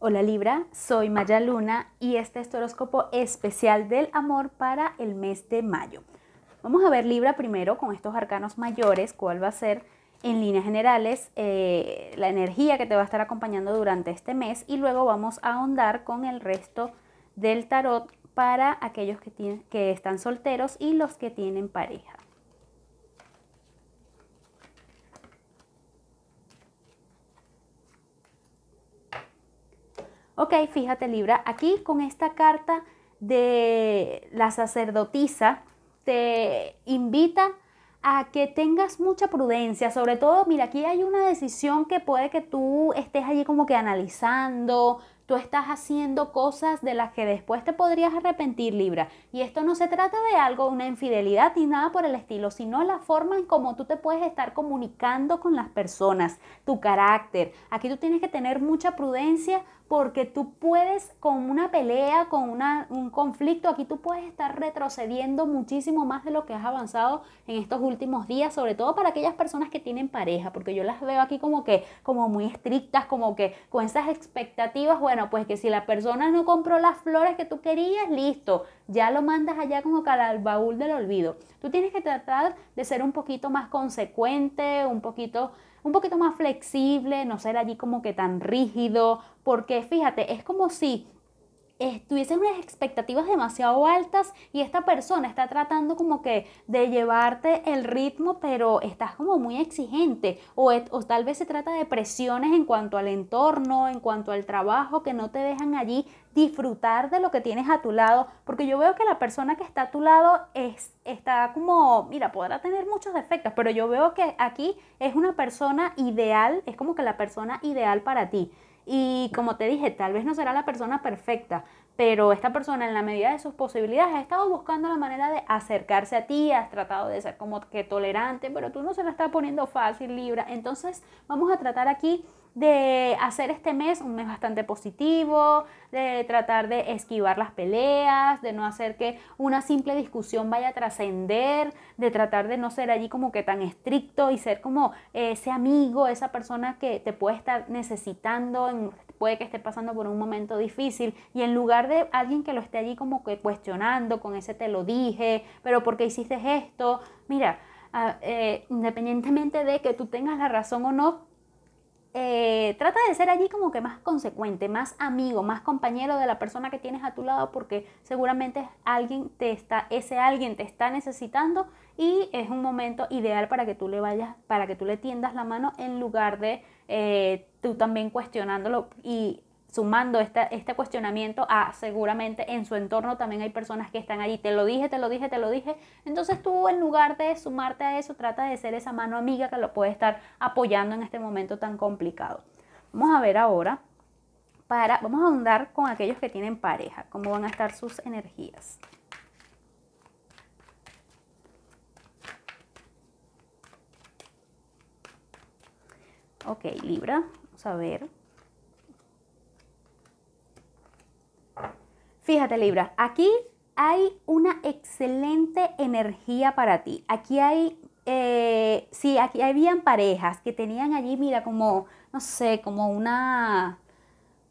Hola Libra, soy Maya Luna y este es tu horóscopo especial del amor para el mes de mayo. Vamos a ver Libra primero con estos arcanos mayores, cuál va a ser en líneas generales eh, la energía que te va a estar acompañando durante este mes y luego vamos a ahondar con el resto del tarot para aquellos que, que están solteros y los que tienen pareja. Ok, fíjate Libra, aquí con esta carta de la sacerdotisa te invita a que tengas mucha prudencia, sobre todo, mira, aquí hay una decisión que puede que tú estés allí como que analizando, tú estás haciendo cosas de las que después te podrías arrepentir, Libra. Y esto no se trata de algo, una infidelidad ni nada por el estilo, sino la forma en cómo tú te puedes estar comunicando con las personas, tu carácter. Aquí tú tienes que tener mucha prudencia porque tú puedes con una pelea, con un conflicto, aquí tú puedes estar retrocediendo muchísimo más de lo que has avanzado en estos últimos días, sobre todo para aquellas personas que tienen pareja, porque yo las veo aquí como que como muy estrictas, como que con esas expectativas, bueno, pues que si la persona no compró las flores que tú querías, listo, ya lo mandas allá como al baúl del olvido. Tú tienes que tratar de ser un poquito más consecuente, un poquito un poquito más flexible, no ser allí como que tan rígido, porque fíjate, es como si unas expectativas demasiado altas y esta persona está tratando como que de llevarte el ritmo, pero estás como muy exigente o, o tal vez se trata de presiones en cuanto al entorno, en cuanto al trabajo, que no te dejan allí disfrutar de lo que tienes a tu lado, porque yo veo que la persona que está a tu lado es, está como, mira, podrá tener muchos defectos, pero yo veo que aquí es una persona ideal, es como que la persona ideal para ti. Y como te dije, tal vez no será la persona perfecta, pero esta persona en la medida de sus posibilidades ha estado buscando la manera de acercarse a ti, has tratado de ser como que tolerante, pero tú no se la estás poniendo fácil, Libra. Entonces vamos a tratar aquí de hacer este mes un mes bastante positivo, de tratar de esquivar las peleas, de no hacer que una simple discusión vaya a trascender, de tratar de no ser allí como que tan estricto y ser como eh, ese amigo, esa persona que te puede estar necesitando, puede que esté pasando por un momento difícil y en lugar de alguien que lo esté allí como que cuestionando con ese te lo dije, pero ¿por qué hiciste esto? Mira. Ah, eh, independientemente de que tú tengas la razón o no, eh, trata de ser allí como que más consecuente, más amigo, más compañero de la persona que tienes a tu lado porque seguramente alguien te está, ese alguien te está necesitando y es un momento ideal para que tú le vayas, para que tú le tiendas la mano en lugar de eh, tú también cuestionándolo y sumando este cuestionamiento a seguramente en su entorno también hay personas que están allí, te lo dije, te lo dije, te lo dije. Entonces tú en lugar de sumarte a eso, trata de ser esa mano amiga que lo puede estar apoyando en este momento tan complicado. Vamos a ver ahora, para, vamos a ahondar con aquellos que tienen pareja, cómo van a estar sus energías. Ok, Libra, vamos a ver. Fíjate Libra, aquí hay una excelente energía para ti. Aquí hay, eh, sí, aquí habían parejas que tenían allí, mira, como, no sé, como una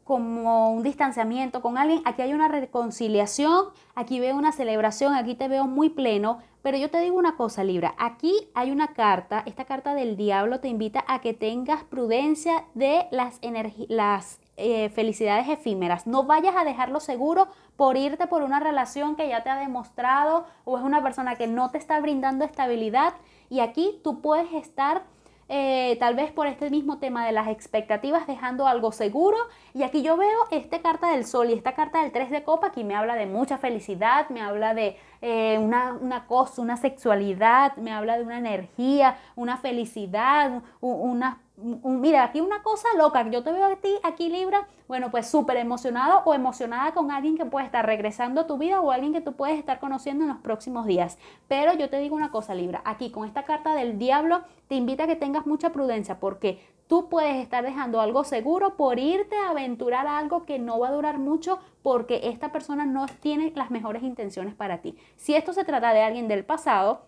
como un distanciamiento con alguien, aquí hay una reconciliación, aquí veo una celebración, aquí te veo muy pleno, pero yo te digo una cosa, Libra, aquí hay una carta, esta carta del diablo te invita a que tengas prudencia de las, energías, eh, felicidades efímeras. No vayas a dejarlo seguro por irte por una relación que ya te ha demostrado o es una persona que no te está brindando estabilidad. Y aquí tú puedes estar eh, tal vez por este mismo tema de las expectativas, dejando algo seguro. Y aquí yo veo esta carta del sol y esta carta del 3 de copa, que me habla de mucha felicidad, me habla de eh, una, cosa, una sexualidad, me habla de una energía, una felicidad, unas Mm, mira, aquí una cosa loca, yo te veo a ti aquí Libra, bueno, pues súper emocionado o emocionada con alguien que puede estar regresando a tu vida o alguien que tú puedes estar conociendo en los próximos días. Pero yo te digo una cosa Libra, aquí con esta carta del diablo te invita a que tengas mucha prudencia porque tú puedes estar dejando algo seguro por irte a aventurar a algo que no va a durar mucho porque esta persona no tiene las mejores intenciones para ti. Si esto se trata de alguien del pasado,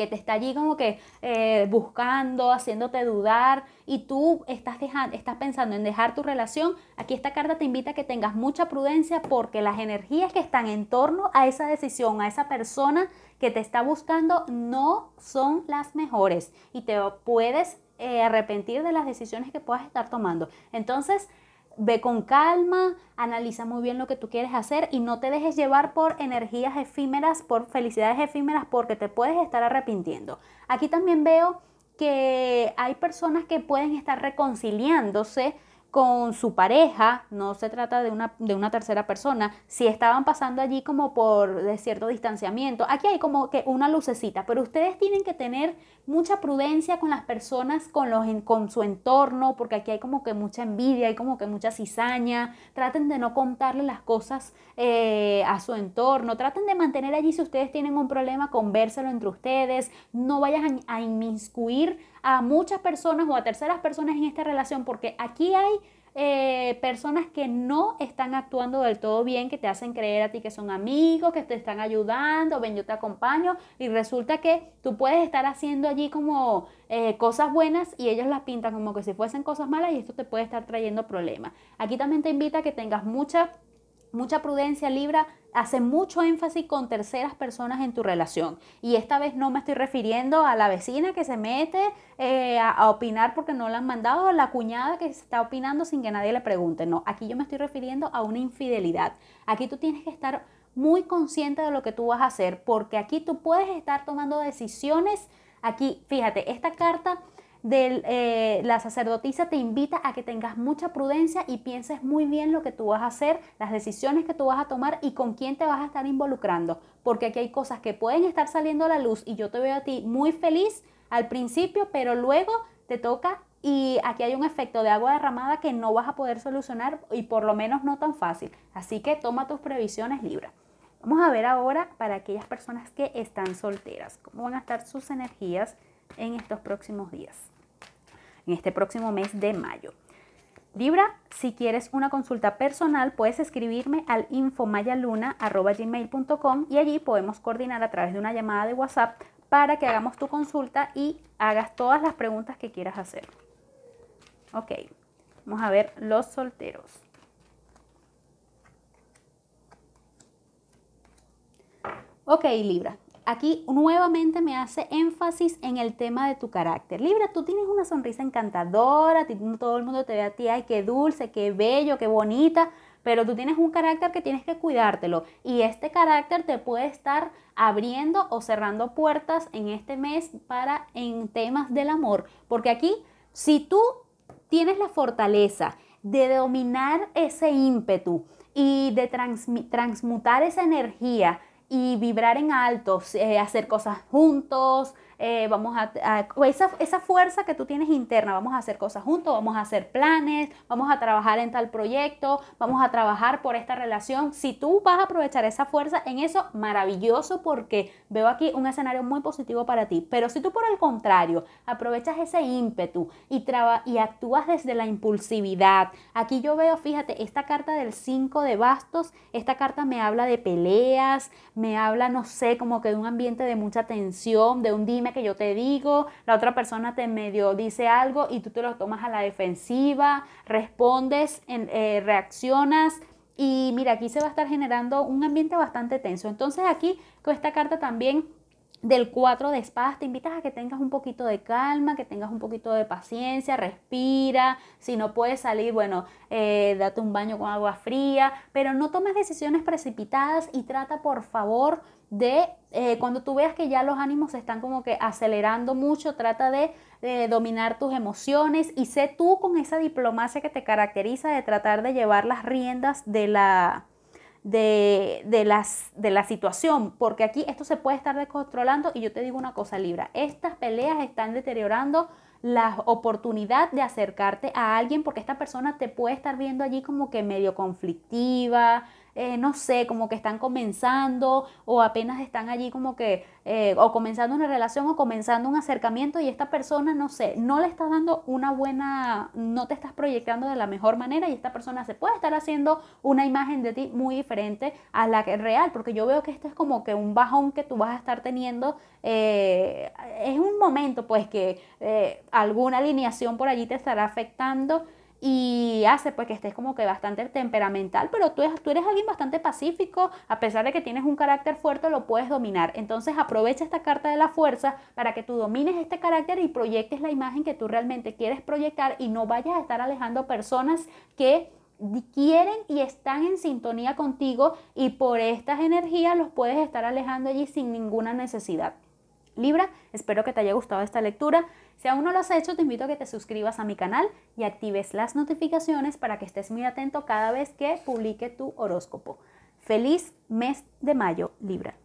que te está allí como que eh, buscando, haciéndote dudar y tú estás, estás pensando en dejar tu relación, aquí esta carta te invita a que tengas mucha prudencia porque las energías que están en torno a esa decisión, a esa persona que te está buscando, no son las mejores y te puedes eh, arrepentir de las decisiones que puedas estar tomando. Entonces, ve con calma, analiza muy bien lo que tú quieres hacer y no te dejes llevar por energías efímeras, por felicidades efímeras, porque te puedes estar arrepintiendo. Aquí también veo que hay personas que pueden estar reconciliándose con su pareja, no se trata de una, de una tercera persona, si estaban pasando allí como por cierto distanciamiento, aquí hay como que una lucecita, pero ustedes tienen que tener mucha prudencia con las personas, con, los, con su entorno, porque aquí hay como que mucha envidia, hay como que mucha cizaña, traten de no contarle las cosas eh, a su entorno, traten de mantener allí si ustedes tienen un problema, convérselo entre ustedes, no vayan a inmiscuir a muchas personas o a terceras personas en esta relación, porque aquí hay eh, personas que no están actuando del todo bien, que te hacen creer a ti que son amigos, que te están ayudando, ven yo te acompaño, y resulta que tú puedes estar haciendo allí como eh, cosas buenas y ellos las pintan como que si fuesen cosas malas y esto te puede estar trayendo problemas. Aquí también te invita a que tengas mucha mucha prudencia Libra hace mucho énfasis con terceras personas en tu relación. Y esta vez no me estoy refiriendo a la vecina que se mete eh, a, opinar porque no la han mandado, o la cuñada que se está opinando sin que nadie le pregunte. No, aquí yo me estoy refiriendo a una infidelidad. Aquí tú tienes que estar muy consciente de lo que tú vas a hacer porque aquí tú puedes estar tomando decisiones. Aquí, fíjate, esta carta de eh, la sacerdotisa te invita a que tengas mucha prudencia y pienses muy bien lo que tú vas a hacer, las decisiones que tú vas a tomar y con quién te vas a estar involucrando, porque aquí hay cosas que pueden estar saliendo a la luz y yo te veo a ti muy feliz al principio, pero luego te toca y aquí hay un efecto de agua derramada que no vas a poder solucionar y por lo menos no tan fácil. Así que toma tus previsiones Libra. Vamos a ver ahora para aquellas personas que están solteras, cómo van a estar sus energías en estos próximos días, en este próximo mes de mayo. Libra, si quieres una consulta personal, puedes escribirme al infomayaluna.gmail.com y allí podemos coordinar a través de una llamada de WhatsApp para que hagamos tu consulta y hagas todas las preguntas que quieras hacer. Ok, vamos a ver los solteros. Ok, Libra, aquí nuevamente me hace énfasis en el tema de tu carácter. Libra, tú tienes una sonrisa encantadora, todo el mundo te ve a ti, ay, qué dulce, qué bello, qué bonita, pero tú tienes un carácter que tienes que cuidártelo y este carácter te puede estar abriendo o cerrando puertas en este mes para en temas del amor, porque aquí si tú tienes la fortaleza de dominar ese ímpetu y de transmutar esa energía y vibrar en alto, eh, hacer cosas juntos, eh, vamos a, esa, fuerza que tú tienes interna, vamos a hacer cosas juntos, vamos a hacer planes, vamos a trabajar en tal proyecto, vamos a trabajar por esta relación. Si tú vas a aprovechar esa fuerza en eso, maravilloso porque veo aquí un escenario muy positivo para ti. Pero si tú por el contrario aprovechas ese ímpetu y, y actúas desde la impulsividad, aquí yo veo, fíjate, esta carta del 5 de bastos, esta carta me habla de peleas, me habla, no sé, como que de un ambiente de mucha tensión, de un dime que yo te digo, la otra persona te medio dice algo y tú te lo tomas a la defensiva, respondes, eh, reaccionas. Y mira, aquí se va a estar generando un ambiente bastante tenso. Entonces aquí con esta carta también del 4 de espadas te invitas a que tengas un poquito de calma, que tengas un poquito de paciencia, respira, si no puedes salir, bueno, eh, date un baño con agua fría, pero no tomes decisiones precipitadas y trata por favor de eh, cuando tú veas que ya los ánimos se están como que acelerando mucho, trata de, dominar tus emociones y sé tú con esa diplomacia que te caracteriza de tratar de llevar las riendas de la, de, las, de la situación, porque aquí esto se puede estar descontrolando y yo te digo una cosa, Libra, estas peleas están deteriorando la oportunidad de acercarte a alguien porque esta persona te puede estar viendo allí como que medio conflictiva, eh, no sé, como que están comenzando o apenas están allí como que, eh, o comenzando una relación o comenzando un acercamiento y esta persona, no sé, no le estás dando una buena, no te estás proyectando de la mejor manera y esta persona se puede estar haciendo una imagen de ti muy diferente a la que real, porque yo veo que esto es como que un bajón que tú vas a estar teniendo, eh, es un momento pues que alguna alineación por allí te estará afectando y hace pues que estés como que bastante temperamental, pero tú, tú eres alguien bastante pacífico, a pesar de que tienes un carácter fuerte, lo puedes dominar. Entonces aprovecha esta carta de la fuerza para que tú domines este carácter y proyectes la imagen que tú realmente quieres proyectar y no vayas a estar alejando personas que quieren y están en sintonía contigo y por estas energías los puedes estar alejando allí sin ninguna necesidad. Libra, espero que te haya gustado esta lectura. Si aún no lo has hecho, te invito a que te suscribas a mi canal y actives las notificaciones para que estés muy atento cada vez que publique tu horóscopo. Feliz mes de mayo, Libra.